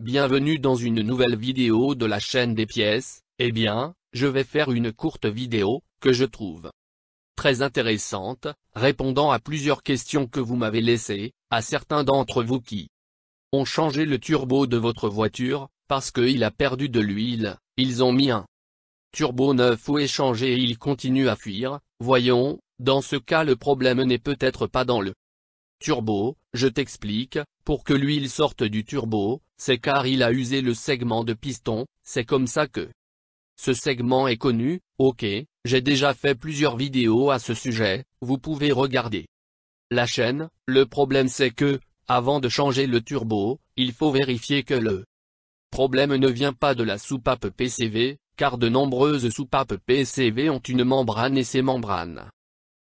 Bienvenue dans une nouvelle vidéo de la chaîne des pièces, eh bien, je vais faire une courte vidéo, que je trouve très intéressante, répondant à plusieurs questions que vous m'avez laissées, à certains d'entre vous qui ont changé le turbo de votre voiture, parce qu'il a perdu de l'huile, ils ont mis un turbo neuf ou échangé et il continue à fuir, voyons, dans ce cas le problème n'est peut-être pas dans le Turbo, je t'explique, pour que l'huile sorte du turbo, c'est car il a usé le segment de piston, c'est comme ça que... Ce segment est connu, ok, j'ai déjà fait plusieurs vidéos à ce sujet, vous pouvez regarder. La chaîne, le problème c'est que, avant de changer le turbo, il faut vérifier que le problème ne vient pas de la soupape PCV, car de nombreuses soupapes PCV ont une membrane et ces membranes.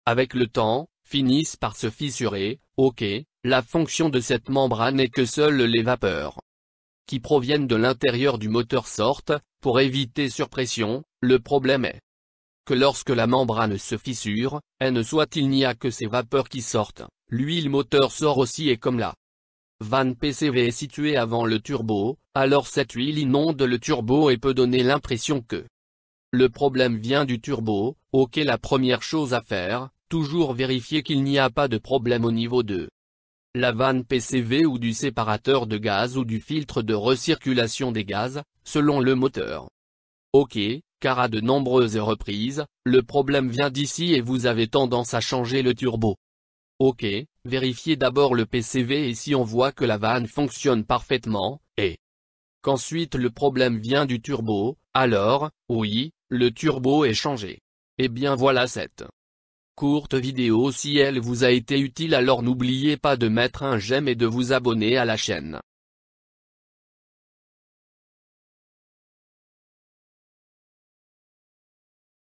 Avec le temps, finissent par se fissurer, ok, la fonction de cette membrane est que seules les vapeurs qui proviennent de l'intérieur du moteur sortent, pour éviter surpression, le problème est que lorsque la membrane se fissure, elle ne soit il n'y a que ces vapeurs qui sortent, l'huile moteur sort aussi et comme la vanne PCV est située avant le turbo, alors cette huile inonde le turbo et peut donner l'impression que le problème vient du turbo, ok la première chose à faire, toujours vérifier qu'il n'y a pas de problème au niveau de la vanne PCV ou du séparateur de gaz ou du filtre de recirculation des gaz, selon le moteur. Ok, car à de nombreuses reprises, le problème vient d'ici et vous avez tendance à changer le turbo. Ok, vérifiez d'abord le PCV et si on voit que la vanne fonctionne parfaitement, et qu'ensuite le problème vient du turbo, alors, oui, le turbo est changé. Et eh bien voilà cette courte vidéo si elle vous a été utile alors n'oubliez pas de mettre un j'aime et de vous abonner à la chaîne.